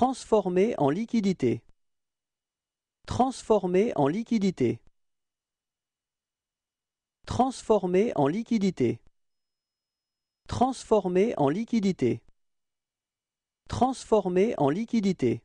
Transformer en liquidité. Transformer en liquidité. Transformer en liquidité. Transformer en liquidité. Transformer en liquidité.